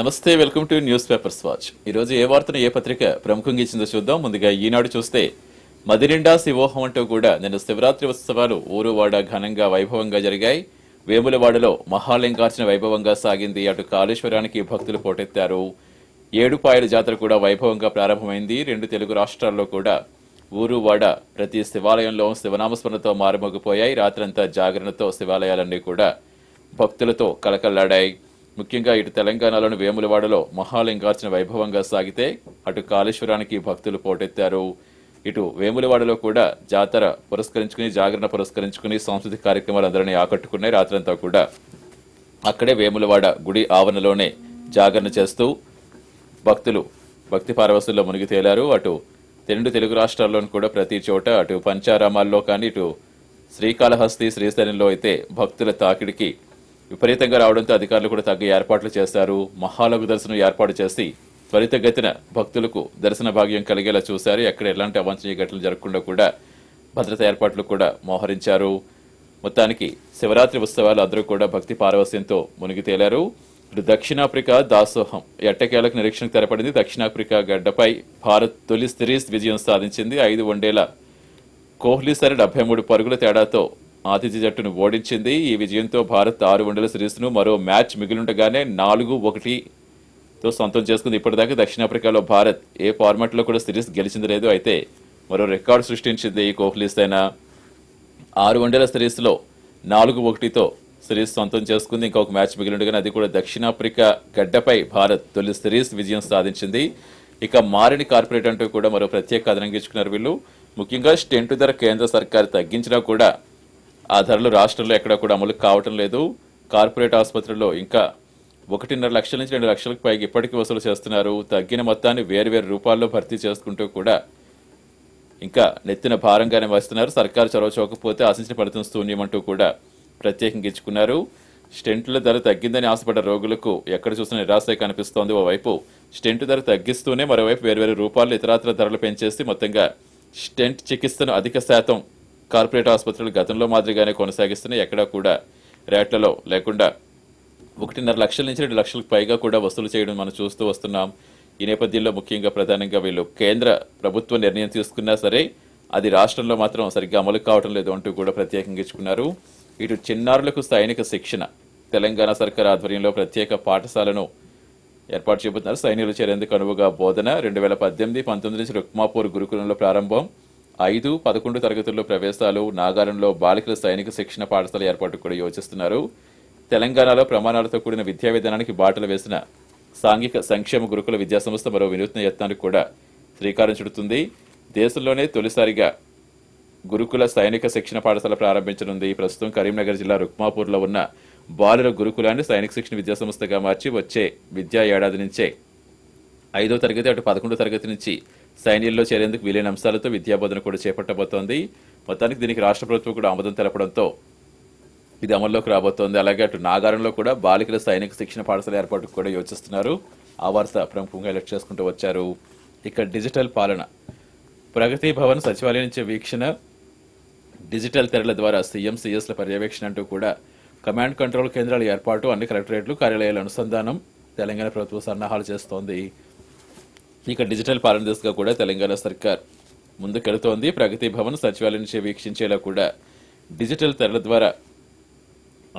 నమస్తే welcome to newspapers watch ఈరోజు ఏ వార్తను ఏ పత్రిక ప్రముఖంగా ఇచ్చిందో చూద్దాం ముందుగా ఈనాడు చూస్తే మదినిండా శివోహం అంటూ కూడా నిన్న శివరాత్రి ఉత్సవాలు ఊరువాడ ఘనంగా వైభవంగా జరిగాయి వేములవాడలో మహాలింగార్చన వైభవంగా సాగింది అటు కాళేశ్వరానికి భక్తులు పోటెత్తారు ఏడుపాయల జాతర కూడా వైభవంగా ప్రారంభమైంది రెండు తెలుగు రాష్ట్రాల్లో కూడా ఊరువాడ ప్రతి శివాలయంలో శివనామస్మరణతో మారుమోగిపోయాయి రాత్రంతా జాగరణతో శివాలయాలన్నీ కూడా భక్తులతో కలకల్లాడాయి ముఖ్యంగా ఇటు తెలంగాణలోని వేములవాడలో మహాలింగార్చన వైభవంగా సాగితే అటు కాళేశ్వరానికి భక్తులు పోటెత్తారు ఇటు వేములవాడలో కూడా జాతర పురస్కరించుకుని జాగరణ పురస్కరించుకుని సాంస్కృతిక కార్యక్రమాలు అందరినీ ఆకట్టుకున్నాయి రాత్రంతా కూడా అక్కడే వేములవాడ గుడి ఆవరణలోనే జాగరణ చేస్తూ భక్తులు భక్తి పారవసుల్లో మునిగి తేలారు అటు రెండు తెలుగు రాష్ట్రాల్లోనూ కూడా ప్రతి చోట అటు పంచారామాల్లో కానీ ఇటు శ్రీకాళహస్తి శ్రీశైలంలో అయితే భక్తుల తాకిడికి విపరీతంగా రావడంతో అధికారులు కూడా తగ్గ ఏర్పాట్లు చేస్తారు మహాలఘు దర్శనం ఏర్పాటు చేసి త్వరితగతిన భక్తులకు దర్శన భాగ్యం కలిగేలా చూశారు ఎక్కడ ఎలాంటి అవాంఛనీయ ఘటనలు జరగకుండా కూడా భద్రత ఏర్పాట్లు కూడా మోహరించారు మొత్తానికి శివరాత్రి ఉత్సవాలు అందరూ కూడా భక్తి పారవస్యంతో మునిగి తేలారు ఇటు దక్షిణాఫ్రికా దాసోహం ఎట్టకేలకు నిరీక్షణకు తెరపడింది దక్షిణాఫ్రికా గడ్డపై భారత్ తొలి సిరీస్ విజయం సాధించింది ఐదు వన్డేల కోహ్లీ సరే డెబ్బై మూడు పరుగుల తేడాతో ఆతిథ్య జట్టును ఓడించింది ఈ విజయంతో భారత్ ఆరు వన్డేల సిరీస్ను మరో మ్యాచ్ మిగిలిండగానే నాలుగు ఒకటితో సొంతం చేసుకుంది ఇప్పటిదాకా దక్షిణాఫ్రికాలో భారత్ ఏ ఫార్మాట్లో కూడా సిరీస్ గెలిచింది లేదు అయితే మరో రికార్డు సృష్టించింది కోహ్లీ సేన ఆరు వన్డేల సిరీస్లో నాలుగు ఒకటితో సిరీస్ సొంతం చేసుకుంది ఇంకొక మ్యాచ్ మిగిలిండగానే అది కూడా దక్షిణాఫ్రికా గడ్డపై భారత్ తొలి సిరీస్ విజయం సాధించింది ఇక మారిని కార్పొరేట్ అంటూ కూడా మరో ప్రత్యేక కథనం వీళ్ళు ముఖ్యంగా స్టెంటు ధర కేంద్ర సర్కార్ తగ్గించినా కూడా ఆ ధరలు రాష్ట్రంలో ఎక్కడా కూడా అమలు కావటం లేదు కార్పొరేట్ ఆసుపత్రుల్లో ఇంకా ఒకటిన్నర లక్షల నుంచి రెండు లక్షలకు పైగా ఇప్పటికీ వసూలు చేస్తున్నారు తగ్గిన మొత్తాన్ని వేరువేరు రూపాల్లో భర్తీ చేసుకుంటూ కూడా ఇంకా నెత్తిన భారంగానే వస్తున్నారు సర్కారు చొరవ చూకపోతే ఆశించిన ఫలితం శూన్యమంటూ కూడా ప్రత్యేకంగా ఇచ్చుకున్నారు స్టెంట్ల ధర తగ్గిందని ఆశపడ్డ రోగులకు ఎక్కడ చూసిన నిరాశ కనిపిస్తోంది ఓవైపు స్టెంట్ ధర తగ్గిస్తూనే మరోవైపు వేరువేరు రూపాల్లో ఇతరాత్ర ధరలు పెంచేసి మొత్తంగా స్టెంట్ చికిత్సను అధిక శాతం కార్పొరేట్ ఆసుపత్రులు గతంలో మాదిరిగానే కొనసాగిస్తున్నాయి ఎక్కడా కూడా రేట్లలో లేకుండా ఒకటిన్నర లక్షల నుంచి రెండు లక్షలకు పైగా కూడా వసూలు చేయడం మనం చూస్తూ వస్తున్నాం ఈ నేపథ్యంలో ముఖ్యంగా ప్రధానంగా వీళ్ళు కేంద్ర ప్రభుత్వ నిర్ణయం తీసుకున్నా సరే అది రాష్ట్రంలో మాత్రం సరిగ్గా అమలు కావడం లేదు అంటూ కూడా ప్రత్యేకంగా ఇచ్చుకున్నారు ఇటు చిన్నారులకు సైనిక శిక్షణ తెలంగాణ సర్కార్ ఆధ్వర్యంలో ప్రత్యేక పాఠశాలను ఏర్పాటు చేపడుతున్నారు సైనికులు చేరేందుకు అనువుగా బోధన రెండు వేల పద్దెనిమిది పంతొమ్మిది నుంచి రుక్మాపూర్ గురుకులంలో ప్రారంభం ఐదు పదకొండు తరగతుల్లో ప్రవేశాలు నాగాలంలో బాలికల సైనిక శిక్షణ పాఠశాల ఏర్పాటు కూడా యోచిస్తున్నారు తెలంగాణలో ప్రమాణాలతో కూడిన విద్యా విధానానికి బాటలు వేసిన సాంఘిక సంక్షేమ గురుకుల విద్యాసంస్థ మరో వినూత్న యత్నానికి కూడా శ్రీకారం చుడుతుంది దేశంలోనే తొలిసారిగా గురుకుల సైనిక శిక్షణ పాఠశాల ప్రారంభించనుంది ప్రస్తుతం కరీంనగర్ జిల్లా రుక్మాపూర్లో ఉన్న బాలుర గురుకులాన్ని సైనిక శిక్షణ విద్యాసంస్థగా మార్చి వచ్చే విద్యా ఏడాది నుంచే ఐదో తరగతి అటు పదకొండో తరగతి నుంచి సైన్యంలో చేరేందుకు వీలైన అంశాలతో విద్యాబోధన కూడా చేపట్టబోతోంది మొత్తానికి దీనికి రాష్ట్ర ప్రభుత్వం కూడా ఆమోదం తెలపడంతో ఇది అమల్లోకి రాబోతోంది అలాగే అటు నాగారంలో కూడా బాలికల సైనిక శిక్షణ పాఠశాల ఏర్పాటుకు కూడా యోచిస్తున్నారు ఆ వార్త ప్రముఖంగా ఎలక్ట్ చేసుకుంటూ వచ్చారు ఇక డిజిటల్ పాలన ప్రగతి భవన్ సచివాలయం నుంచి వీక్షణ డిజిటల్ తెరల ద్వారా సీఎం సీఎస్ల పర్యవేక్షణ అంటూ కూడా కమాండ్ కంట్రోల్ కేంద్రాల ఏర్పాటు అన్ని కలెక్టరేట్లు కార్యాలయాల అనుసంధానం తెలంగాణ ప్రభుత్వం సన్నాహాలు చేస్తోంది ఇక డిజిటల్ పాలన దిశగా కూడా తెలంగాణ సర్కార్ ముందుకెడుతోంది ప్రగతి భవన్ సచివాలయం వీక్షించేలా కూడా డిజిటల్ తెరల ద్వారా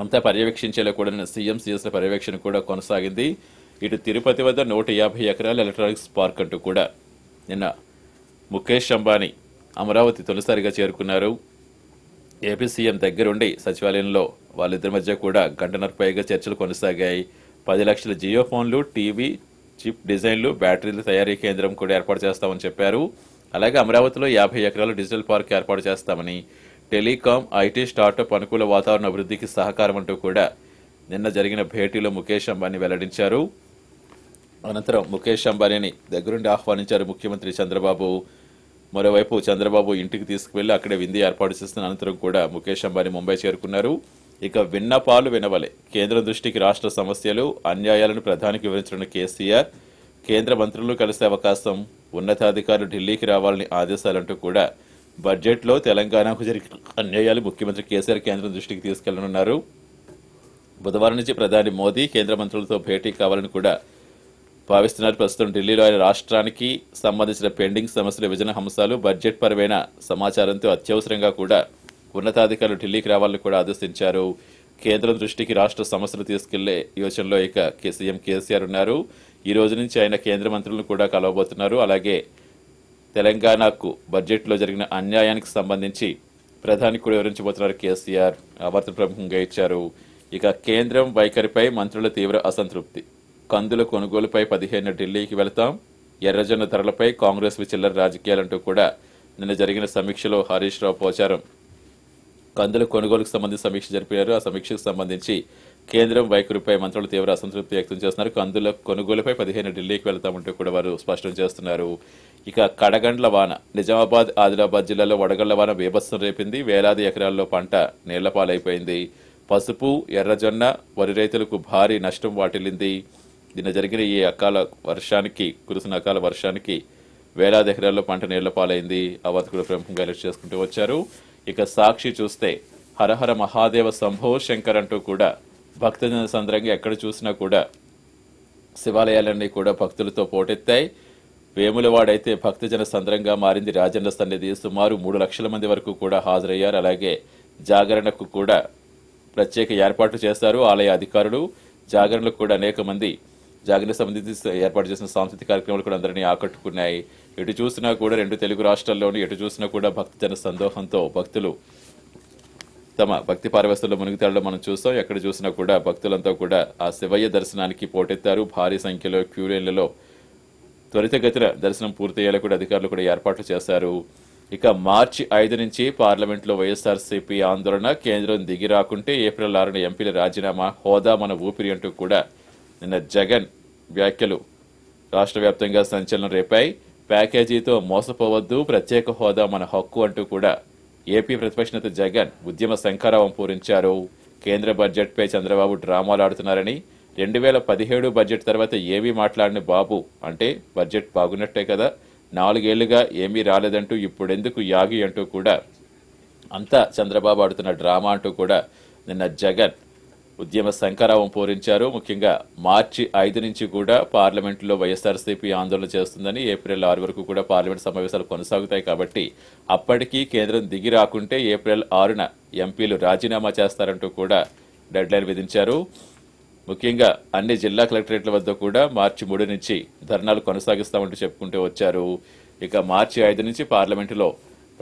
అంతా పర్యవేక్షించేలా కూడా సీఎం సీఎస్ల పర్యవేక్షణ కూడా కొనసాగింది ఇటు తిరుపతి వద్ద నూట యాభై ఎకరాల ఎలక్ట్రానిక్స్ పార్క్ అంటూ కూడా నిన్న ముఖేష్ అంబానీ అమరావతి తొలిసారిగా చేరుకున్నారు ఏపీ సీఎం దగ్గరుండి సచివాలయంలో వాళ్ళిద్దరి మధ్య కూడా గంటన్నర పైగా చర్చలు కొనసాగాయి పది లక్షల జియో ఫోన్లు టీవీ చిప్ డిజైన్లు బ్యాటరీల తయారీ కేంద్రం కూడా ఏర్పాటు చేస్తామని చెప్పారు అలాగే అమరావతిలో యాభై ఎకరాల డిజిటల్ పార్క్ ఏర్పాటు చేస్తామని టెలికాం ఐటీ స్టార్టప్ అనుకూల వాతావరణ అభివృద్ధికి సహకారం అంటూ కూడా నిన్న జరిగిన భేటీలో ముఖేష్ అంబానీ వెల్లడించారు అనంతరం ముఖేష్ అంబానీని దగ్గరుండి ఆహ్వానించారు ముఖ్యమంత్రి చంద్రబాబు మరోవైపు చంద్రబాబు ఇంటికి తీసుకువెళ్లి అక్కడే విందు ఏర్పాటు చేస్తున్న అనంతరం కూడా ముఖేష్ అంబానీ ముంబై చేరుకున్నారు ఇక విన్నపాలు వినవలే కేంద్ర దృష్టికి రాష్ట్ర సమస్యలు అన్యాయాలను ప్రధానికి వివరించిన కేసీఆర్ కేంద్ర మంత్రులు కలిసే అవకాశం ఉన్నతాధికారులు ఢిల్లీకి రావాలని ఆదేశాలంటూ కూడా బడ్జెట్లో తెలంగాణకు జరిగిన అన్యాయాలు ముఖ్యమంత్రి కేసీఆర్ కేంద్రం దృష్టికి తీసుకెళ్లనున్నారు బుధవారం నుంచి ప్రధాని మోదీ కేంద్ర మంత్రులతో భేటీ కావాలని కూడా భావిస్తున్నారు ప్రస్తుతం ఢిల్లీలో ఆయన రాష్ట్రానికి సంబంధించిన పెండింగ్ సమస్యల విభజన అంశాలు బడ్జెట్ పరమైన సమాచారంతో అత్యవసరంగా కూడా ఉన్నతాధికారులు ఢిల్లీకి రావాలని కూడా ఆదేశించారు కేంద్రం దృష్టికి రాష్ట్ర సమస్యలు తీసుకెళ్లే యోచనలో ఇక సీఎం కేసీఆర్ ఉన్నారు ఈ రోజు నుంచి ఆయన కేంద్ర మంత్రులను కూడా కలవబోతున్నారు అలాగే తెలంగాణకు బడ్జెట్లో జరిగిన అన్యాయానికి సంబంధించి ప్రధాని కూడా వివరించబోతున్నారు కేసీఆర్ వార్త ప్రముఖంగా ఇచ్చారు ఇక కేంద్రం వైఖరిపై మంత్రుల తీవ్ర అసంతృప్తి కందుల కొనుగోలుపై పదిహేను ఢిల్లీకి వెళతాం ఎర్రజొన్న ధరలపై కాంగ్రెస్ విచిల్లర రాజకీయాలంటూ కూడా నిన్న జరిగిన సమీక్షలో హరీష్ రావు పోచారం కందుల కొనుగోలుకు సంబంధించి సమీక్ష జరిపారు ఆ సమీక్షకు సంబంధించి కేంద్రం వైఖరిపై మంత్రులు తీవ్ర అసంతృప్తి వ్యక్తం చేస్తున్నారు కందుల కొనుగోలుపై పదిహేను ఢిల్లీకి వెళ్తామంటూ కూడా వారు స్పష్టం చేస్తున్నారు ఇక కడగండ్ల వాన నిజామాబాద్ ఆదిలాబాద్ జిల్లాలో వడగళ్ల వాన బీభత్సం రేపింది వేలాది ఎకరాల్లో పంట నీళ్లపాలైపోయింది పసుపు ఎర్రజొన్న వరి రైతులకు భారీ నష్టం వాటిల్లింది నిన్న జరిగిన ఈ అకాల వర్షానికి కురిసిన అకాల వర్షానికి వేలాది ఎకరాల్లో పంట నీళ్ల పాలైంది ఆ వద్ద కూడా ప్రముఖంగా ఎలక్ట్ చేసుకుంటూ వచ్చారు ఇక సాక్షి చూస్తే హరహర మహాదేవ సంభో శంకర్ అంటూ కూడా భక్తజన సందర్భంగా ఎక్కడ చూసినా కూడా శివాలయాలన్నీ కూడా భక్తులతో పోటెత్తాయి వేములవాడైతే భక్తజన సంద్రంగా మారింది రాజన్న సన్నిధి సుమారు మూడు లక్షల మంది వరకు కూడా హాజరయ్యారు అలాగే జాగరణకు కూడా ప్రత్యేక ఏర్పాట్లు చేస్తారు ఆలయ అధికారులు జాగరణకు కూడా అనేక మంది జాగరణ సంబంధించి ఏర్పాటు చేసిన సాంస్కృతిక కార్యక్రమాలు కూడా అందరినీ ఆకట్టుకున్నాయి ఎటు చూసినా కూడా రెండు తెలుగు రాష్ట్రాల్లోని ఎటు చూసినా కూడా భక్తజన సందోహంతో భక్తులు తమ భక్తి పార్వస్తుల మునిగితేళ్ళలో మనం చూస్తాం ఎక్కడ చూసినా కూడా భక్తులంతా కూడా ఆ శివయ్య దర్శనానికి పోటెత్తారు భారీ సంఖ్యలో క్యూలైన్లలో త్వరితగతిన దర్శనం పూర్తయ్యేలా కూడా అధికారులు కూడా ఏర్పాట్లు చేశారు ఇక మార్చి ఐదు నుంచి పార్లమెంట్లో వైఎస్ఆర్సీపీ ఆందోళన కేంద్రం దిగి రాకుంటే ఏప్రిల్ ఆరున ఎంపీల రాజీనామా హోదా మన ఊపిరి అంటూ కూడా నిన్న జగన్ వ్యాఖ్యలు రాష్ట్ర వ్యాప్తంగా సంచలనం రేపాయి ప్యాకేజీతో మోసపోవద్దు ప్రత్యేక హోదా మన హక్కు అంటూ కూడా ఏపీ ప్రతిపక్ష నేత జగన్ ఉద్యమ శంఖారావం పూరించారు కేంద్ర బడ్జెట్పై చంద్రబాబు డ్రామాలు ఆడుతున్నారని రెండు వేల పదిహేడు బడ్జెట్ తర్వాత ఏమీ మాట్లాడిన బాబు అంటే బడ్జెట్ బాగున్నట్టే కదా నాలుగేళ్లుగా ఏమీ రాలేదంటూ ఇప్పుడెందుకు యాగి అంటూ కూడా అంతా చంద్రబాబు ఆడుతున్న డ్రామా అంటూ కూడా నిన్న జగన్ ఉద్యమ శంకరావం పూరించారు ముఖ్యంగా మార్చి ఐదు నుంచి కూడా పార్లమెంట్లో వైఎస్ఆర్సీపీ ఆందోళన చేస్తుందని ఏప్రిల్ ఆరు వరకు కూడా పార్లమెంట్ సమావేశాలు కొనసాగుతాయి కాబట్టి అప్పటికీ కేంద్రం దిగి రాకుంటే ఏప్రిల్ ఆరున ఎంపీలు రాజీనామా చేస్తారంటూ కూడా డెడ్లైన్ విధించారు ముఖ్యంగా అన్ని జిల్లా కలెక్టరేట్ల వద్ద కూడా మార్చి మూడు నుంచి ధర్నాలు కొనసాగిస్తామంటూ చెప్పుకుంటూ వచ్చారు ఇక మార్చి ఐదు నుంచి పార్లమెంటులో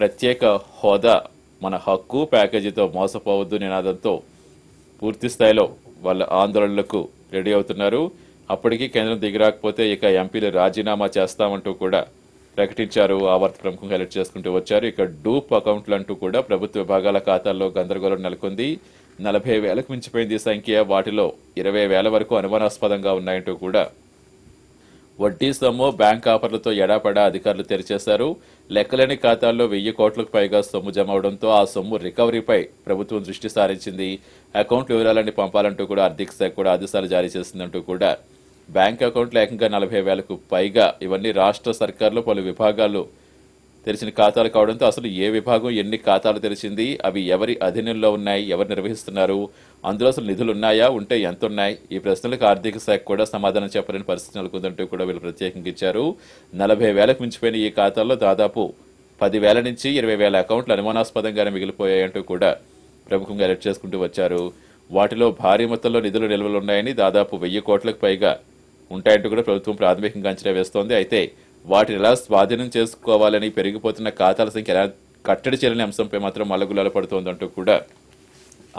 ప్రత్యేక హోదా మన హక్కు ప్యాకేజీతో మోసపోవద్దు నినాదంతో పూర్తి స్థాయిలో వాళ్ళ ఆందోళనలకు రెడీ అవుతున్నారు అప్పటికి కేంద్రం దిగిరాకపోతే ఇక ఎంపీలు రాజీనామా చేస్తామంటూ కూడా ప్రకటించారు ఆవర్త ప్రముఖంగా హైలైట్ చేసుకుంటూ వచ్చారు ఇక డూప్ అకౌంట్లు అంటూ కూడా ప్రభుత్వ విభాగాల ఖాతాల్లో గందరగోళం నెలకొంది నలభై వేలకు మించిపోయింది సంఖ్య వాటిలో ఇరవై వేల వరకు అనుమానాస్పదంగా ఉన్నాయంటూ కూడా వడ్డీ సొమ్ము బ్యాంక్ ఆఫర్లతో ఎడాపడా అధికారులు తెరిచేశారు లెక్కలేని ఖాతాల్లో వెయ్యి కోట్లకు పైగా సొమ్ము జమ అవడంతో ఆ సొమ్ము రికవరీపై ప్రభుత్వం దృష్టి సారించింది అకౌంట్ వివరాలన్నీ పంపాలంటూ కూడా ఆర్థిక శాఖ కూడా ఆదేశాలు జారీ చేసిందంటూ కూడా బ్యాంక్ అకౌంట్లు ఏకంగా నలభై వేలకు పైగా ఇవన్నీ రాష్ట్ర సర్కార్లో పలు విభాగాలు తెరిచిన ఖాతాలు కావడంతో అసలు ఏ విభాగం ఎన్ని ఖాతాలు తెరిచింది అవి ఎవరి అధీనంలో ఉన్నాయి ఎవరు నిర్వహిస్తున్నారు అందులో అసలు నిధులు ఉన్నాయా ఉంటే ఎంత ఉన్నాయి ఈ ప్రశ్నలకు ఆర్థిక శాఖ కూడా సమాధానం చెప్పలేని పరిస్థితి నెలకొందంటూ కూడా వీళ్ళు ప్రత్యేకంగా ఇచ్చారు నలభై వేలకు మించిపోయిన ఈ ఖాతాల్లో దాదాపు పదివేల నుంచి ఇరవై వేల అకౌంట్లు అనుమానాస్పదంగానే మిగిలిపోయాయంటూ కూడా ప్రముఖంగా అలర్ట్ చేసుకుంటూ వచ్చారు వాటిలో భారీ మొత్తంలో నిధులు నిల్వలున్నాయని దాదాపు వెయ్యి కోట్లకు పైగా ఉంటాయంటూ కూడా ప్రభుత్వం ప్రాథమికంగా అంచనా వేస్తోంది అయితే వాటిని ఎలా స్వాధీనం చేసుకోవాలని పెరిగిపోతున్న ఖాతాల సంఖ్య ఎలా కట్టడి చేయాలనే అంశంపై మాత్రం మల్లగుల్లాలు పడుతోందంటూ కూడా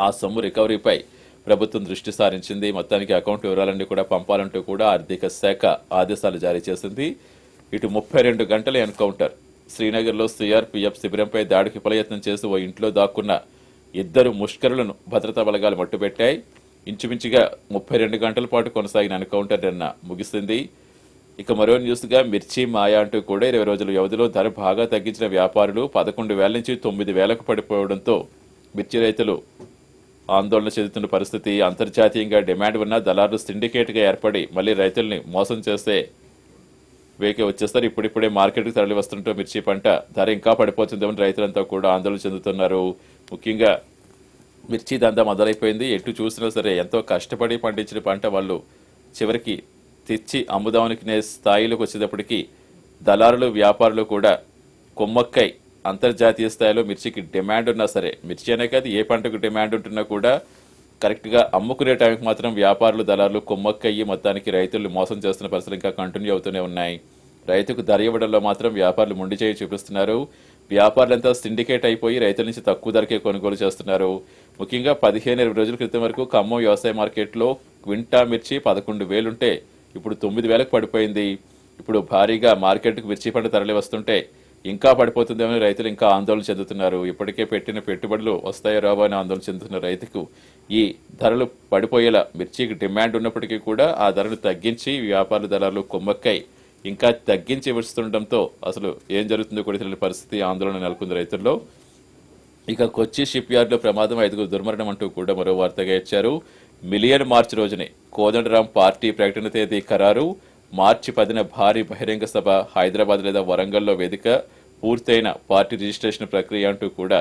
ఆ సొమ్ము రికవరీపై ప్రభుత్వం దృష్టి సారించింది మొత్తానికి అకౌంట్ వివరాలన్నీ కూడా పంపాలంటూ కూడా ఆర్థిక శాఖ ఆదేశాలు జారీ చేసింది ఇటు ముప్పై రెండు గంటల ఎన్కౌంటర్ శ్రీనగర్లో సిఆర్పిఎఫ్ శిబిరంపై దాడికి ప్రయత్నం చేసి ఓ ఇంట్లో దాక్కున్న ఇద్దరు ముష్కరులను భద్రతా బలగాలు మట్టుపెట్టాయి ఇంచుమించుగా ముప్పై రెండు గంటల పాటు కొనసాగిన ఎన్కౌంటర్ నిన్న ముగిసింది ఇక మరో న్యూస్గా మిర్చి మాయా అంటూ కూడా ఇరవై రోజుల వ్యవధిలో ధర బాగా తగ్గించిన వ్యాపారులు పదకొండు వేల నుంచి తొమ్మిది వేలకు పడిపోవడంతో మిర్చి రైతులు ఆందోళన చెందుతున్న పరిస్థితి అంతర్జాతీయంగా డిమాండ్ ఉన్న దళారులు సిండికేట్గా ఏర్పడి మళ్ళీ రైతుల్ని మోసం చేస్తే వేకే వచ్చేస్తారు ఇప్పుడిప్పుడే మార్కెట్కి తరలి వస్తుంటే మిర్చి పంట ధర ఇంకా పడిపోతుందేమని రైతులంతా కూడా ఆందోళన చెందుతున్నారు ముఖ్యంగా మిర్చి దంతా మొదలైపోయింది ఎటు చూసినా సరే ఎంతో కష్టపడి పండించిన పంట వాళ్ళు చివరికి తెచ్చి అమ్ముదామనుకునే స్థాయిలోకి వచ్చేటప్పటికీ దళారులు వ్యాపారులు కూడా కొమ్మక్కై అంతర్జాతీయ స్థాయిలో మిర్చికి డిమాండ్ ఉన్నా సరే మిర్చి అనే కాదు ఏ పంటకు డిమాండ్ ఉంటున్నా కూడా కరెక్ట్గా అమ్ముకునే టైంకి మాత్రం వ్యాపారులు దళారులు కొమ్మక్కయ్యి మొత్తానికి రైతులు మోసం చేస్తున్న పరిస్థితులు ఇంకా కంటిన్యూ అవుతూనే ఉన్నాయి రైతుకు ధర ఇవ్వడంలో మాత్రం వ్యాపారులు ముండి చేయి చూపిస్తున్నారు వ్యాపారులంతా సిండికేట్ అయిపోయి రైతుల నుంచి తక్కువ ధరకే కొనుగోలు చేస్తున్నారు ముఖ్యంగా పదిహేను ఇరవై రోజుల క్రితం వరకు ఖమ్మం వ్యవసాయ మార్కెట్లో క్వింటా మిర్చి పదకొండు వేలుంటే ఇప్పుడు తొమ్మిది వేలకు పడిపోయింది ఇప్పుడు భారీగా మార్కెట్కు మిర్చి పంట తరలి వస్తుంటే ఇంకా పడిపోతుందేమని రైతులు ఇంకా ఆందోళన చెందుతున్నారు ఇప్పటికే పెట్టిన పెట్టుబడులు వస్తాయో రావో అని ఆందోళన చెందుతున్న రైతుకు ఈ ధరలు పడిపోయేలా మిర్చికి డిమాండ్ ఉన్నప్పటికీ కూడా ఆ ధరను తగ్గించి వ్యాపార దళాలు కొమ్మక్కై ఇంకా తగ్గించి ఇస్తుండటంతో అసలు ఏం జరుగుతుందో కూడా తెలియని పరిస్థితి ఆందోళన నెలకొంది రైతుల్లో ఇక కొచ్చి షిప్ యార్డ్లో ప్రమాదం ఐదుగురు దుర్మరణం అంటూ కూడా మరో వార్తగా ఇచ్చారు మిలియన్ మార్చి రోజునే కోదండరాం పార్టీ ప్రకటన తేదీ ఖరారు మార్చి పదిన భారీ బహిరంగ సభ హైదరాబాద్ లేదా వరంగల్లో వేదిక పూర్తయిన పార్టీ రిజిస్ట్రేషన్ ప్రక్రియ అంటూ కూడా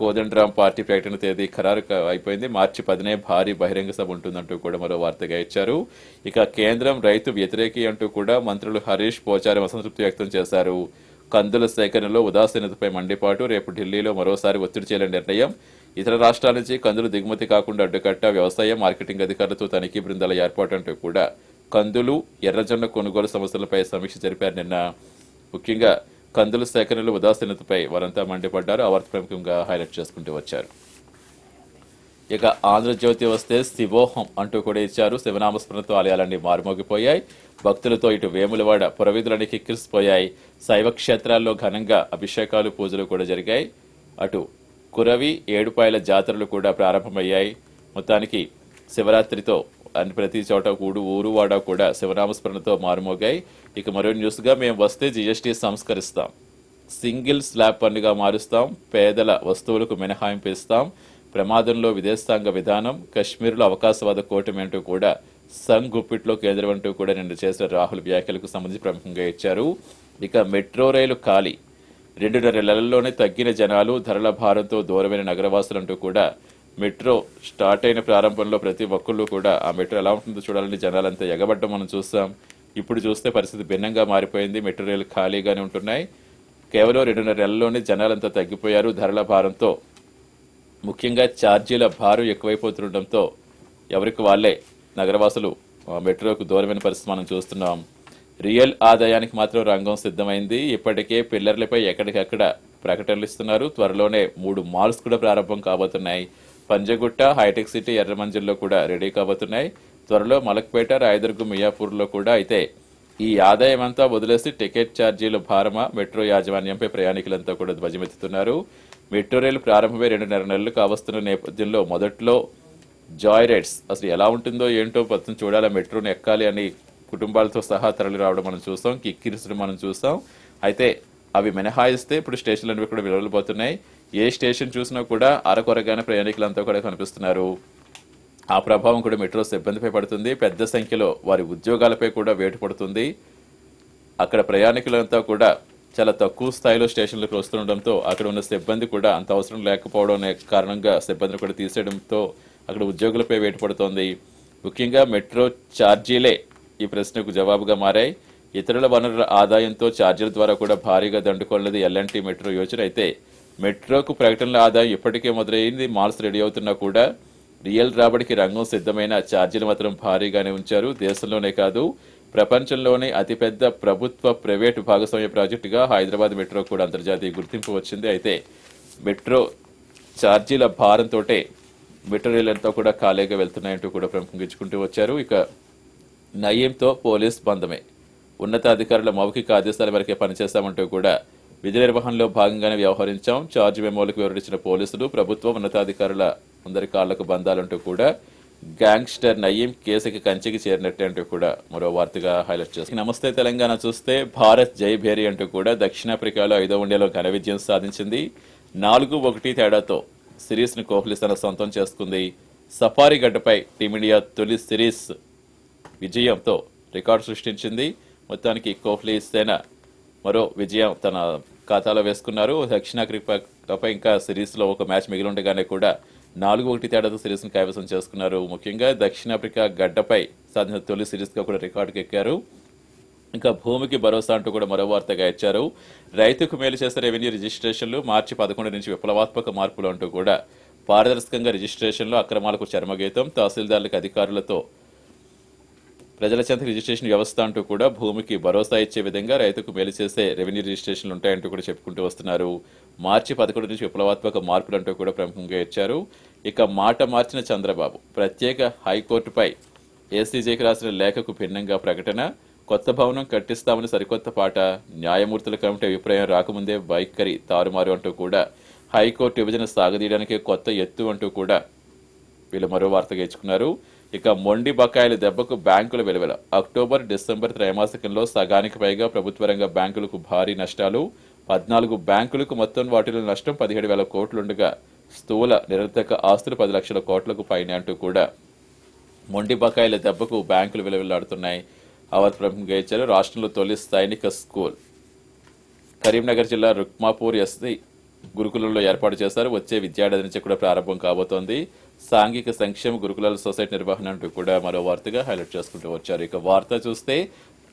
కోదండరాం పార్టీ ప్రకటన తేదీ ఖరారు అయిపోయింది మార్చి పదినే భారీ బహిరంగ సభ ఉంటుందంటూ కూడా మరో వార్తగా ఇచ్చారు ఇక కేంద్రం రైతు వ్యతిరేకి అంటూ కూడా మంత్రులు హరీష్ పోచారం అసంతృప్తి వ్యక్తం చేశారు కందుల సేకరణలో ఉదాసీనతపై మండిపాటు రేపు ఢిల్లీలో మరోసారి ఒత్తిడి చేయాలని నిర్ణయం ఇతర రాష్ట్రాల నుంచి కందులు దిగుమతి కాకుండా అడ్డుకట్ట వ్యవసాయ మార్కెటింగ్ అధికారులతో తనిఖీ బృందాల ఏర్పాటు అంటూ కూడా కందులు ఎర్రజొన్న కొనుగోలు సమస్యలపై సమీక్ష జరిపారు నిన్న ముఖ్యంగా కందుల సేకరణలు ఉదాసీనతపై వారంతా మండిపడ్డారు ఆ ప్రముఖంగా హైలైట్ చేసుకుంటూ వచ్చారు ఇక ఆంధ్రజ్యోతి వస్తే శివోహం అంటూ కూడా ఇచ్చారు శివనామస్మరణతో ఆలయాలన్నీ మారుమోగిపోయాయి భక్తులతో ఇటు వేములవాడ పురవీధులన్నీ కిక్కిరిసిపోయాయి శైవ క్షేత్రాల్లో ఘనంగా అభిషేకాలు పూజలు కూడా జరిగాయి అటు కురవి ఏడుపాయల జాతరలు కూడా ప్రారంభమయ్యాయి మొత్తానికి శివరాత్రితో అని ప్రతి చోట కూడు ఊరు వాడ కూడా శివనామస్మరణతో మారుమోగాయి ఇక మరో న్యూస్గా మేము వస్తే జీఎస్టీ సంస్కరిస్తాం సింగిల్ స్లాబ్ పన్నుగా మారుస్తాం పేదల వస్తువులకు మినహాయింపు ఇస్తాం ప్రమాదంలో విదేశాంగ విధానం కశ్మీర్లో అవకాశవాద కూటమి కూడా సంఘ్ గుప్పిట్లో కేంద్రం అంటూ కూడా నిన్న చేసిన రాహుల్ వ్యాఖ్యలకు సంబంధించి ప్రముఖంగా ఇచ్చారు ఇక మెట్రో రైలు ఖాళీ రెండున్నర నెలల్లోనే తగ్గిన జనాలు ధరల భారంతో దూరమైన నగరవాసులంటూ కూడా మెట్రో స్టార్ట్ అయిన ప్రారంభంలో ప్రతి ఒక్కళ్ళు కూడా ఆ మెట్రో ఎలా ఉంటుందో చూడాలని జనాలంతా ఎగబడ్డం మనం చూస్తాం ఇప్పుడు చూస్తే పరిస్థితి భిన్నంగా మారిపోయింది మెట్రో రైలు ఖాళీగానే ఉంటున్నాయి కేవలం రెండున్నర నెలల్లోనే జనాలంతా తగ్గిపోయారు ధరల భారంతో ముఖ్యంగా ఛార్జీల భారం ఎక్కువైపోతుండటంతో ఎవరికి వాళ్ళే నగరవాసులు మెట్రోకు దూరమైన పరిస్థితి మనం చూస్తున్నాం రియల్ ఆదాయానికి మాత్రం రంగం సిద్ధమైంది ఇప్పటికే పిల్లర్లపై ఎక్కడికక్కడ ప్రకటనలు ఇస్తున్నారు త్వరలోనే మూడు మాల్స్ కూడా ప్రారంభం కాబోతున్నాయి పంజగుట్ట హైటెక్ సిటీ ఎర్రమంజిల్లో కూడా రెడీ కాబోతున్నాయి త్వరలో మలక్పేట రాయదుర్గు మియాపూర్లో కూడా అయితే ఈ ఆదాయం అంతా వదిలేసి టికెట్ ఛార్జీల భారమా మెట్రో యాజమాన్యంపై ప్రయాణికులంతా కూడా ధ్వజమెత్తుతున్నారు మెట్రో రైలు ప్రారంభమై రెండున్నర నెలలు కావస్తున్న నేపథ్యంలో మొదట్లో జాయ్ రైడ్స్ అసలు ఎలా ఉంటుందో ఏంటో మొత్తం చూడాలి మెట్రోను ఎక్కాలి అని కుటుంబాలతో సహా తరలి రావడం మనం చూస్తాం కిక్కిరిసడం మనం చూస్తాం అయితే అవి మినహాయిస్తే ఇప్పుడు అనేవి కూడా విలువలిపోతున్నాయి ఏ స్టేషన్ చూసినా కూడా అరకొరగానే ప్రయాణికులంతా కూడా కనిపిస్తున్నారు ఆ ప్రభావం కూడా మెట్రో సిబ్బందిపై పడుతుంది పెద్ద సంఖ్యలో వారి ఉద్యోగాలపై కూడా వేటు పడుతుంది అక్కడ ప్రయాణికులంతా కూడా చాలా తక్కువ స్థాయిలో స్టేషన్లకు వస్తుండడంతో అక్కడ ఉన్న సిబ్బంది కూడా అంత అవసరం లేకపోవడం అనే కారణంగా సిబ్బందిని కూడా తీసేయడంతో అక్కడ ఉద్యోగులపై వేటు పడుతోంది ముఖ్యంగా మెట్రో ఛార్జీలే ఈ ప్రశ్నకు జవాబుగా మారాయి ఇతరుల వనరుల ఆదాయంతో ఛార్జీల ద్వారా కూడా భారీగా దండుకొన్నది ఎల్ఎన్టీ మెట్రో యోచన అయితే మెట్రోకు ప్రకటనల ఆదాయం ఇప్పటికే మొదలైంది మాల్స్ రెడీ అవుతున్నా కూడా రియల్ రాబడికి రంగం సిద్ధమైన ఛార్జీలు మాత్రం భారీగానే ఉంచారు దేశంలోనే కాదు ప్రపంచంలోనే అతిపెద్ద ప్రభుత్వ ప్రైవేటు భాగస్వామ్య ప్రాజెక్టుగా హైదరాబాద్ మెట్రో కూడా అంతర్జాతీయ గుర్తింపు వచ్చింది అయితే మెట్రో ఛార్జీల భారంతో మెట్రో రైళ్లంతా కూడా ఖాళీగా వెళ్తున్నాయంటూ కూడా ప్రముఖంగా ఇచ్చుకుంటూ వచ్చారు ఇక నయీంతో పోలీస్ బంధమే ఉన్నతాధికారుల మౌఖిక ఆదేశాల మేరకే పనిచేస్తామంటూ కూడా విధి నిర్వహణలో భాగంగానే వ్యవహరించాం చార్జ్ మెమోలకు వివరించిన పోలీసులు ప్రభుత్వం ఉన్నతాధికారుల అందరి కాళ్లకు బంధాలంటూ కూడా గ్యాంగ్స్టర్ నయీం కేసుకి కంచికి చేరినట్టే అంటూ కూడా మరో వార్తగా హైలైట్ చేసి నమస్తే తెలంగాణ చూస్తే భారత్ జై భేరి అంటూ కూడా దక్షిణాఫ్రికాలో ఐదో వన్డేలో ఘన విజయం సాధించింది నాలుగు ఒకటి తేడాతో సిరీస్ను కోహ్లీ తన సొంతం చేసుకుంది సఫారీ గడ్డపై టీమిండియా తొలి సిరీస్ విజయంతో రికార్డు సృష్టించింది మొత్తానికి కోహ్లీ సేన మరో విజయం తన ఖాతాలో వేసుకున్నారు దక్షిణాఫ్రికాపై ఇంకా సిరీస్లో ఒక మ్యాచ్ మిగిలి ఉండగానే కూడా నాలుగు ఒకటి తేడాతో సిరీస్ను కైవసం చేసుకున్నారు ముఖ్యంగా దక్షిణాఫ్రికా గడ్డపై సాధించిన తొలి సిరీస్గా కూడా రికార్డుకి ఎక్కారు ఇంకా భూమికి భరోసా అంటూ కూడా మరో వార్తగా ఇచ్చారు రైతుకు మేలు చేసే రెవెన్యూ రిజిస్ట్రేషన్లు మార్చి పదకొండు నుంచి విప్లవాత్మక మార్పులు అంటూ కూడా పారదర్శకంగా రిజిస్ట్రేషన్లో అక్రమాలకు చర్మగీతం తహసీల్దార్లకు అధికారులతో ప్రజల చేత రిజిస్ట్రేషన్ వ్యవస్థ అంటూ కూడా భూమికి భరోసా ఇచ్చే విధంగా రైతుకు మేలు చేసే రెవెన్యూ రిజిస్ట్రేషన్లు ఉంటాయంటూ కూడా చెప్పుకుంటూ వస్తున్నారు మార్చి పదకొండు నుంచి విప్లవాత్మక మార్పులు అంటూ కూడా ప్రముఖంగా ఇచ్చారు ఇక మాట మార్చిన చంద్రబాబు ప్రత్యేక హైకోర్టుపై ఏసీజేకి రాసిన లేఖకు భిన్నంగా ప్రకటన కొత్త భవనం కట్టిస్తామని సరికొత్త పాట న్యాయమూర్తుల కమిటీ అభిప్రాయం రాకముందే వైఖరి తారుమారు అంటూ కూడా హైకోర్టు విభజన సాగదీయడానికి కొత్త ఎత్తు అంటూ కూడా వీళ్ళు మరో వార్త ఇచ్చుకున్నారు ఇక మొండి బకాయిల దెబ్బకు బ్యాంకుల విలువల అక్టోబర్ డిసెంబర్ త్రైమాసికంలో సగానికి పైగా ప్రభుత్వ రంగ బ్యాంకులకు భారీ నష్టాలు పద్నాలుగు బ్యాంకులకు మొత్తం వాటిలో నష్టం పదిహేడు వేల కోట్లుండగా స్థూల నిరర్ధక ఆస్తులు పది లక్షల కోట్లకు పైన అంటూ కూడా మొండి బకాయిల దెబ్బకు బ్యాంకులు విలువలాడుతున్నాయి అవధ్ రాష్ట్రంలో తొలి సైనిక స్కూల్ కరీంనగర్ జిల్లా రుక్మాపూర్ ఎస్ని గురుకులంలో ఏర్పాటు చేశారు వచ్చే విద్యాడ నుంచి కూడా ప్రారంభం కాబోతోంది సాంఘిక సంక్షేమ గురుకులాల సొసైటీ నిర్వహణ అంటూ కూడా మరో వార్తగా హైలైట్ చేసుకుంటూ వచ్చారు ఇక వార్త చూస్తే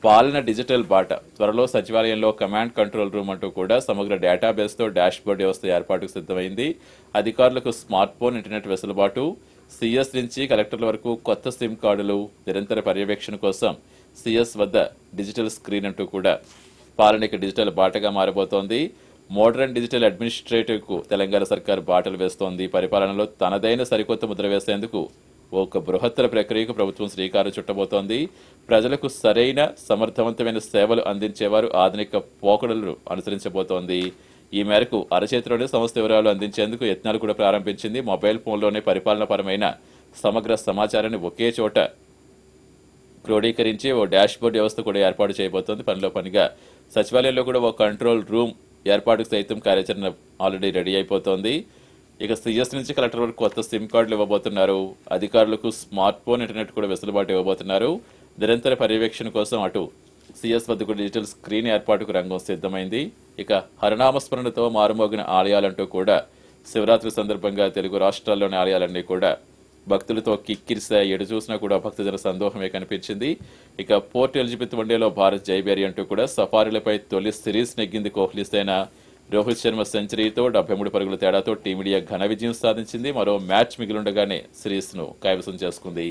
పాలన డిజిటల్ బాట త్వరలో సచివాలయంలో కమాండ్ కంట్రోల్ రూమ్ అంటూ కూడా సమగ్ర డేటాబేస్తో బోర్డ్ వ్యవస్థ ఏర్పాటుకు సిద్ధమైంది అధికారులకు స్మార్ట్ ఫోన్ ఇంటర్నెట్ వెసులుబాటు సిఎస్ నుంచి కలెక్టర్ల వరకు కొత్త సిమ్ కార్డులు నిరంతర పర్యవేక్షణ కోసం సిఎస్ వద్ద డిజిటల్ స్క్రీన్ అంటూ కూడా పాలనకి డిజిటల్ బాటగా మారబోతోంది మోడర్న్ డిజిటల్ అడ్మినిస్ట్రేటివ్కు తెలంగాణ సర్కార్ బాటలు వేస్తోంది పరిపాలనలో తనదైన సరికొత్త ముద్ర వేసేందుకు ఒక బృహత్తర ప్రక్రియకు ప్రభుత్వం శ్రీకారం చుట్టబోతోంది ప్రజలకు సరైన సమర్థవంతమైన సేవలు అందించేవారు ఆధునిక పోకడలను అనుసరించబోతోంది ఈ మేరకు అరచేతిలోనే సంస్థ వివరాలు అందించేందుకు యత్నాలు కూడా ప్రారంభించింది మొబైల్ ఫోన్లోనే పరిపాలనపరమైన సమగ్ర సమాచారాన్ని ఒకే చోట క్రోడీకరించి ఓ డాష్బోర్డ్ వ్యవస్థ కూడా ఏర్పాటు చేయబోతోంది పనిలో పనిగా సచివాలయంలో కూడా ఓ కంట్రోల్ రూమ్ ఏర్పాటుకు సైతం కార్యాచరణ ఆల్రెడీ రెడీ అయిపోతోంది ఇక సిఎస్ నుంచి కలెక్టర్ వరకు కొత్త సిమ్ కార్డులు ఇవ్వబోతున్నారు అధికారులకు స్మార్ట్ ఫోన్ ఇంటర్నెట్ కూడా వెసులుబాటు ఇవ్వబోతున్నారు నిరంతర పర్యవేక్షణ కోసం అటు సిఎస్ వద్దకు డిజిటల్ స్క్రీన్ ఏర్పాటుకు రంగం సిద్ధమైంది ఇక హరినామస్మరణతో మారుమోగిన ఆలయాలంటూ కూడా శివరాత్రి సందర్భంగా తెలుగు రాష్ట్రాల్లోని ఆలయాలన్నీ కూడా భక్తులతో ఎడు చూసినా కూడా భక్తజన సందోహమే కనిపించింది ఇక పోర్ట్ ఎలిజబెత్ వన్డేలో భారత్ జైబేరి అంటూ కూడా సఫారీలపై తొలి సిరీస్ నెగ్గింది కోహ్లీసైన రోహిత్ శర్మ సెంచరీతో డెబ్బై మూడు పరుగుల తేడాతో టీమిండియా ఘన విజయం సాధించింది మరో మ్యాచ్ మిగిలిండగానే సిరీస్ను కైవసం చేసుకుంది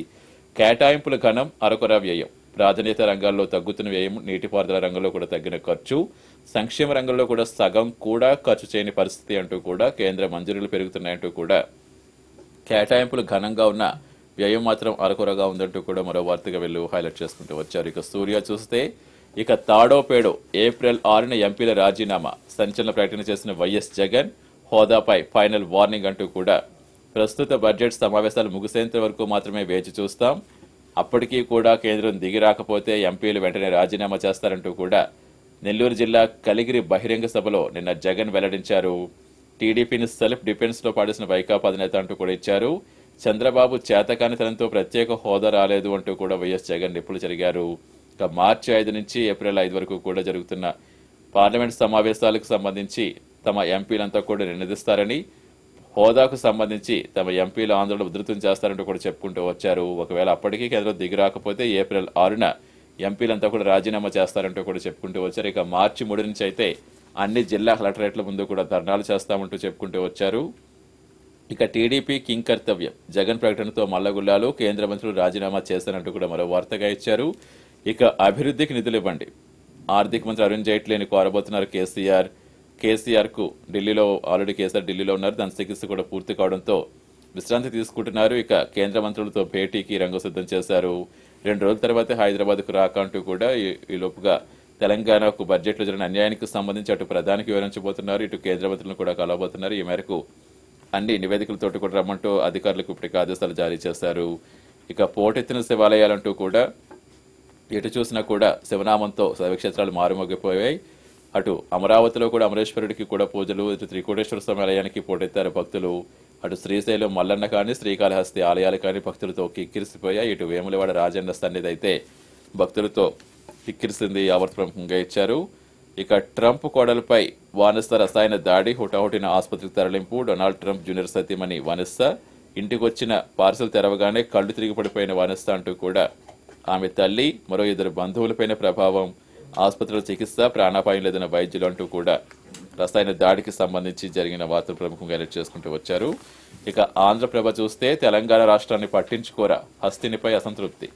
కేటాయింపుల ఘనం అరకొర వ్యయం ప్రాధాన్యత రంగాల్లో తగ్గుతున్న వ్యయం నీటిపారుదల రంగంలో కూడా తగ్గిన ఖర్చు సంక్షేమ రంగంలో కూడా సగం కూడా ఖర్చు చేయని పరిస్థితి అంటూ కూడా కేంద్ర మంజూరీలు పెరుగుతున్నాయంటూ కూడా కేటాయింపులు ఘనంగా ఉన్న వ్యయం మాత్రం అరకొరగా ఉందంటూ కూడా మరో వార్తగా వెళ్ళి హైలైట్ చేసుకుంటూ వచ్చారు ఇక సూర్య చూస్తే ఇక తాడో పేడో ఏప్రిల్ ఆరున ఎంపీల రాజీనామా సంచలన ప్రకటన చేసిన వైఎస్ జగన్ హోదాపై ఫైనల్ వార్నింగ్ అంటూ కూడా ప్రస్తుత బడ్జెట్ సమావేశాలు ముగిసేంత వరకు మాత్రమే వేచి చూస్తాం అప్పటికీ కూడా కేంద్రం దిగి రాకపోతే ఎంపీలు వెంటనే రాజీనామా చేస్తారంటూ కూడా నెల్లూరు జిల్లా కలిగిరి బహిరంగ సభలో నిన్న జగన్ వెల్లడించారు టీడీపీని సెల్ఫ్ డిఫెన్స్లో పాడేసిన వైకాపా అధినేత అంటూ కూడా ఇచ్చారు చంద్రబాబు చేతకానితనంతో ప్రత్యేక హోదా రాలేదు అంటూ కూడా వైఎస్ జగన్ నిప్పులు జరిగారు ఇక మార్చి ఐదు నుంచి ఏప్రిల్ ఐదు వరకు కూడా జరుగుతున్న పార్లమెంట్ సమావేశాలకు సంబంధించి తమ ఎంపీలంతా కూడా నిర్ణయిస్తారని హోదాకు సంబంధించి తమ ఎంపీలు ఆందోళన ఉధృతం చేస్తారంటూ కూడా చెప్పుకుంటూ వచ్చారు ఒకవేళ అప్పటికీ కేంద్రం దిగి రాకపోతే ఏప్రిల్ ఆరున ఎంపీలంతా కూడా రాజీనామా చేస్తారంటూ కూడా చెప్పుకుంటూ వచ్చారు ఇక మార్చి మూడు నుంచి అయితే అన్ని జిల్లా కలెక్టరేట్ల ముందు కూడా ధర్నాలు చేస్తామంటూ చెప్పుకుంటూ వచ్చారు ఇక టీడీపీ కింగ్ కర్తవ్యం జగన్ ప్రకటనతో మల్లగుల్లాలు కేంద్ర మంత్రులు రాజీనామా చేస్తానంటూ కూడా మరో వార్తగా ఇచ్చారు ఇక అభివృద్ధికి నిధులు ఇవ్వండి ఆర్థిక మంత్రి అరుణ్ జైట్లీని కోరబోతున్నారు కేసీఆర్ కేసీఆర్కు ఢిల్లీలో ఆల్రెడీ కేసీఆర్ ఢిల్లీలో ఉన్నారు దాని చికిత్స కూడా పూర్తి కావడంతో విశ్రాంతి తీసుకుంటున్నారు ఇక కేంద్ర మంత్రులతో భేటీకి రంగసిద్ధం చేశారు రెండు రోజుల తర్వాత హైదరాబాద్కు రాక అంటూ కూడా ఈ లోపుగా తెలంగాణకు బడ్జెట్లో జరిగిన అన్యాయానికి సంబంధించి అటు ప్రధానికి వివరించబోతున్నారు ఇటు కేంద్ర మంత్రులను కూడా కలవబోతున్నారు ఈ మేరకు అన్ని నివేదికలతోటి కూడా రమ్మంటూ అధికారులకు ఇప్పటికే ఆదేశాలు జారీ చేశారు ఇక పోటెత్తిన శివాలయాలంటూ కూడా ఎటు చూసినా కూడా శివనామంతో శివక్షేత్రాలు మారుమోగిపోయాయి అటు అమరావతిలో కూడా అమరేశ్వరుడికి కూడా పూజలు ఇటు త్రికోటేశ్వర స్వామి ఆలయానికి పోటెత్తారు భక్తులు అటు శ్రీశైలం మల్లన్న కానీ శ్రీకాళహస్తి ఆలయాలు కానీ భక్తులతో కిక్కిరిసిపోయాయి ఇటు వేములవాడ రాజేంద్ర సన్నిధి అయితే భక్తులతో కిక్కిరిసింది యావత్ ప్రముఖంగా ఇచ్చారు ఇక ట్రంప్ కోడలపై వానిస్త రసాయన దాడి హుటాహుటిన ఆసుపత్రికి తరలింపు డొనాల్డ్ ట్రంప్ జూనియర్ సతీమణి ఇంటికి వచ్చిన పార్సల్ తెరవగానే కళ్ళు తిరిగి పడిపోయిన అంటూ కూడా ఆమె తల్లి మరో ఇద్దరు బంధువులపైన ప్రభావం ఆసుపత్రిలో చికిత్స ప్రాణాపాయం లేదన్న వైద్యులు అంటూ కూడా రసాయన దాడికి సంబంధించి జరిగిన వార్తలు ప్రముఖంగా ఎలర్ట్ చేసుకుంటూ వచ్చారు ఇక ఆంధ్రప్రభ చూస్తే తెలంగాణ రాష్ట్రాన్ని పట్టించుకోరా హస్తినిపై అసంతృప్తి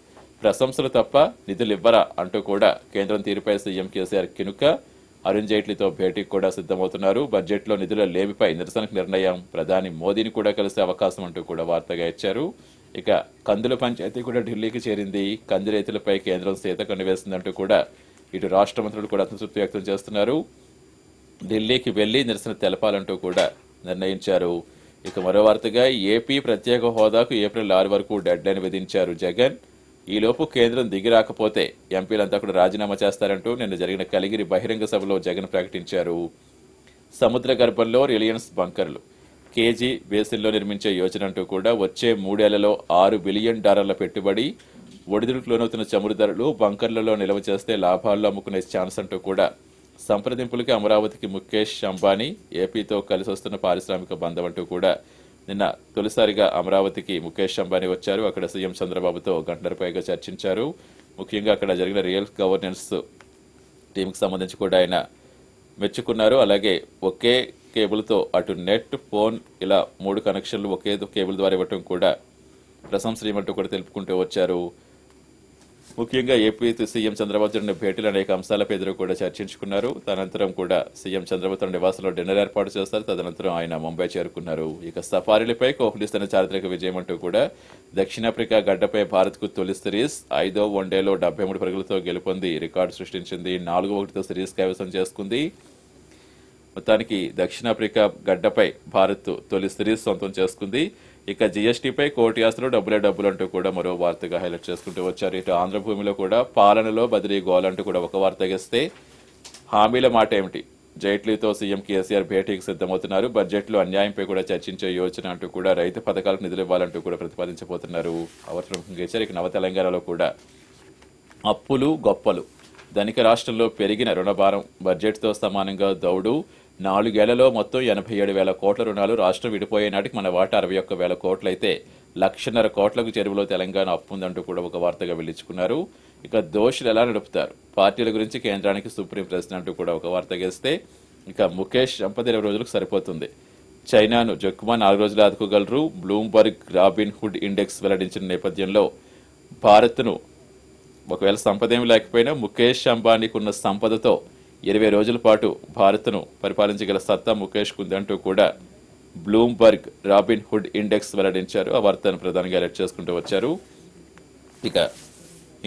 ప్రశంసలు తప్ప నిధులు ఇవ్వరా అంటూ కూడా కేంద్రం తీరుపై సీఎం కేసీఆర్ కినుక అరుణ్ జైట్లీతో భేటీకి కూడా సిద్ధమవుతున్నారు బడ్జెట్లో నిధుల లేమిపై నిరసనకు నిర్ణయం ప్రధాని మోదీని కూడా కలిసే అవకాశం అంటూ కూడా వార్తగా ఇచ్చారు ఇక కందుల పంచాయతీ కూడా ఢిల్లీకి చేరింది కంది రైతులపై కేంద్రం సీత కొనివేసిందంటూ కూడా ఇటు రాష్ట్ర మంత్రులు కూడా అసంతృప్తి వ్యక్తం చేస్తున్నారు ఢిల్లీకి వెళ్లి నిరసన తెలపాలంటూ కూడా నిర్ణయించారు ఇక మరో వార్తగా ఏపీ ప్రత్యేక హోదాకు ఏప్రిల్ ఆరు వరకు డెడ్ లైన్ విధించారు జగన్ ఈలోపు కేంద్రం దిగిరాకపోతే ఎంపీలంతా కూడా రాజీనామా చేస్తారంటూ నిన్న జరిగిన కలిగిరి బహిరంగ సభలో జగన్ ప్రకటించారు సముద్ర గర్భంలో రిలయన్స్ బంకర్లు కేజీ బేసిన్లో నిర్మించే యోజన అంటూ కూడా వచ్చే మూడేళ్లలో ఆరు బిలియన్ డాలర్ల పెట్టుబడి ఒడిదుడుకు లోనవుతున్న చమురు ధరలు బంకర్లలో నిల్వ చేస్తే లాభాల్లో అమ్ముకునే ఛాన్స్ అంటూ కూడా సంప్రదింపులకి అమరావతికి ముఖేష్ అంబానీ ఏపీతో కలిసి వస్తున్న పారిశ్రామిక బంధం అంటూ కూడా నిన్న తొలిసారిగా అమరావతికి ముఖేష్ అంబానీ వచ్చారు అక్కడ సీఎం చంద్రబాబుతో గంటల పైగా చర్చించారు ముఖ్యంగా అక్కడ జరిగిన రియల్ గవర్నెన్స్ టీంకి సంబంధించి కూడా ఆయన మెచ్చుకున్నారు అలాగే ఒకే కేబుల్తో అటు నెట్ ఫోన్ ఇలా మూడు కనెక్షన్లు ఒకే కేబుల్ ద్వారా ఇవ్వటం కూడా ప్రశంసనీయమంటూ కూడా తెలుపుకుంటూ వచ్చారు ముఖ్యంగా ఏపీతో సీఎం చంద్రబాబు జరిగిన పేటీలు అనేక అంశాలపై ఎదురు కూడా చర్చించుకున్నారు తదనంతరం కూడా సీఎం చంద్రబాబు తన నివాసంలో డిన్నర్ ఏర్పాటు చేస్తారు తదనంతరం ఆయన ముంబై చేరుకున్నారు ఇక సఫారీలపై కోహ్లీస్తున్న చారిత్రక విజయం అంటూ కూడా దక్షిణాఫ్రికా గడ్డపై భారత్కు తొలి సిరీస్ ఐదో వన్డేలో డెబ్బై మూడు పరుగులతో గెలుపొంది రికార్డు సృష్టించింది నాలుగు ఒకటితో సిరీస్ కైవసం చేసుకుంది మొత్తానికి దక్షిణాఫ్రికా గడ్డపై భారత్ తొలి సిరీస్ సొంతం చేసుకుంది ఇక జీఎస్టీపై కోటి ఆస్తులు డబ్బులే డబ్బులు అంటూ కూడా మరో వార్తగా హైలైట్ చేసుకుంటూ వచ్చారు ఇటు ఆంధ్రభూమిలో కూడా పాలనలో బదిలీ గోలంటూ కూడా ఒక వార్త గెస్తే హామీల మాట ఏమిటి జైట్లీతో సీఎం కేసీఆర్ భేటీకి సిద్ధమవుతున్నారు బడ్జెట్లో అన్యాయంపై కూడా చర్చించే యోచన అంటూ కూడా రైతు పథకాలకు నిధులు ఇవ్వాలంటూ కూడా ప్రతిపాదించబోతున్నారు అవసరంగా ఇచ్చారు ఇక నవ తెలంగాణలో కూడా అప్పులు గొప్పలు ధనిక రాష్ట్రంలో పెరిగిన రుణభారం బడ్జెట్తో సమానంగా దౌడు నాలుగేళ్లలో మొత్తం ఎనభై ఏడు వేల కోట్ల రుణాలు రాష్ట్రం విడిపోయే నాటికి మన వాట అరవై ఒక్క వేల కోట్లయితే లక్షన్నర కోట్లకు చెరువులో తెలంగాణ అప్పుందంటూ కూడా ఒక వార్తగా పిలుచుకున్నారు ఇక దోషులు ఎలా నడుపుతారు పార్టీల గురించి కేంద్రానికి సుప్రీం ప్రశ్న అంటూ కూడా ఒక వార్త గేస్తే ఇక ముఖేష్ సంపద ఇరవై రోజులకు సరిపోతుంది చైనాను జక్మా నాలుగు రోజులు ఆదుకోగలరు బ్లూంబర్గ్ రాబిన్ హుడ్ ఇండెక్స్ వెల్లడించిన నేపథ్యంలో భారత్ను ఒకవేళ సంపద ఏమి లేకపోయినా ముఖేష్ అంబానీకి ఉన్న సంపదతో ఇరవై రోజుల పాటు భారత్ను పరిపాలించగల సత్తా ముఖేష్ కుందంటూ కూడా బ్లూంబర్గ్ రాబిన్ హుడ్ ఇండెక్స్ వెల్లడించారు ఆ వార్తను ప్రధానంగా ఎలెక్ట్ చేసుకుంటూ వచ్చారు ఇక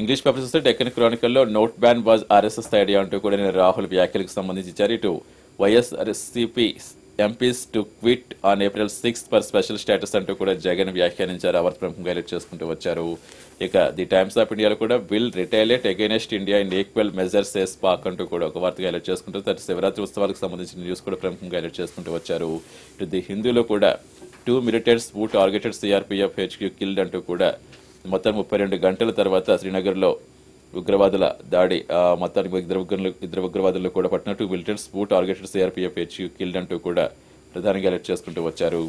ఇంగ్లీష్ పేపర్ చూస్తే డెక్కన్ క్రానికల్లో note ban was RSS idea అంటూ కూడా నేను రాహుల్ వ్యాఖ్యలకు సంబంధించి ఇచ్చారు ఇటు YSRCP MPs to quit on April sixth per special status అంటూ కూడా జగన్ వ్యాఖ్యానించారు అవర్ ప్రముఖంగా ఎలెక్ట్ చేసుకుంటూ వచ్చారు ఇక ది టైమ్స్ ఆఫ్ ఇండియాలో కూడా will retaliate against India in equal measures says Pak అంటూ కూడా ఒక వార్తగా హైలైట్ చేసుకుంటారు తర్వాత శివరాత్రి ఉత్సవాలకు సంబంధించిన న్యూస్ కూడా ప్రముఖంగా హైలైట్ చేసుకుంటూ వచ్చారు ఇటు ది హిందూలో కూడా two militaries who targeted CRPF HQ killed అంటూ కూడా మొత్తం ముప్పై రెండు గంటల తర్వాత శ్రీనగర్లో ఉగ్రవాదుల దాడి మొత్తానికి ఇద్దరు ఉగ్రలు ఇద్దరు ఉగ్రవాదులు కూడా పట్టిన two militaries who targeted CRPF HQ killed అంటూ కూడా ప్రధానంగా హైలైట్ చేసుకుంటూ వచ్చారు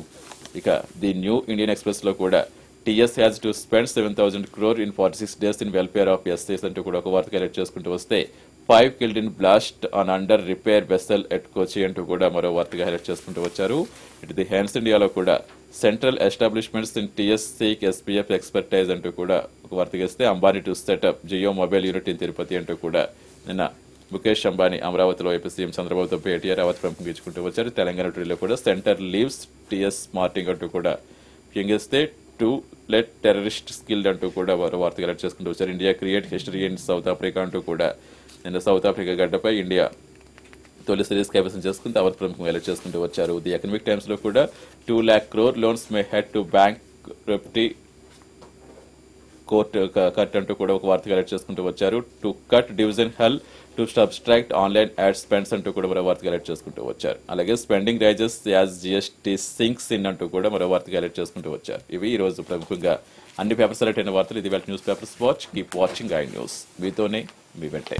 ఇక ది న్యూ ఇండియన్ ఎక్స్ప్రెస్లో కూడా TS has to spend seven thousand crore in forty six days in welfare of ఎస్ఏస్ అంటూ కూడా ఒక వార్త కలెక్ట్ చేసుకుంటూ వస్తే five killed in blast on under repair vessel at Kochi అంటూ కూడా మరో వార్తగా హైలైట్ చేసుకుంటూ వచ్చారు ఇట్ ది హ్యాండ్స్ ఇండియాలో కూడా central establishments in TSC SPF expertise అంటూ కూడా ఒక వార్త ఇస్తే Ambani to set up Jio mobile unit in Tirupati అంటూ కూడా నిన్న ముఖేష్ అంబానీ అమరావతిలో ఏపీ సీఎం చంద్రబాబుతో భేటీ అమరావతి పంపించుకుంటూ వచ్చారు తెలంగాణ ట్రీలో కూడా సెంటర్ లీవ్స్ టీఎస్ మార్టింగ్ అంటూ కూడా ఎంగేస్తే టు లెట్ టెర్రరిస్ట్ స్కిల్ అంటూ కూడా వారు వార్తగా అలర్ట్ చేసుకుంటూ వచ్చారు India create history in South Africa అంటూ కూడా నిన్న సౌత్ ఆఫ్రికా గడ్డపై ఇండియా తొలి సిరీస్ కైవసం చేసుకుని అవర్ ప్రముఖంగా అలర్ట్ చేసుకుంటూ వచ్చారు ది ఎకనమిక్ టైమ్స్లో కూడా two lakh crore loans may head to bankruptcy court cut అంటూ కూడా ఒక వార్త కలెక్ట్ చేసుకుంటూ వచ్చారు to cut division hell to subtract online ad spends అంటూ కూడా మరో వార్త కలెక్ట్ చేసుకుంటూ వచ్చారు అలాగే spending rises as GST sinks in అంటూ కూడా మరో వార్త కలెక్ట్ చేసుకుంటూ వచ్చారు ఇవి ఈ రోజు ప్రముఖంగా అన్ని పేపర్స్ అయిన వార్తలు ఇది వెళ్ళి newspapers watch keep watching I news మీతోనే మీ వెంటే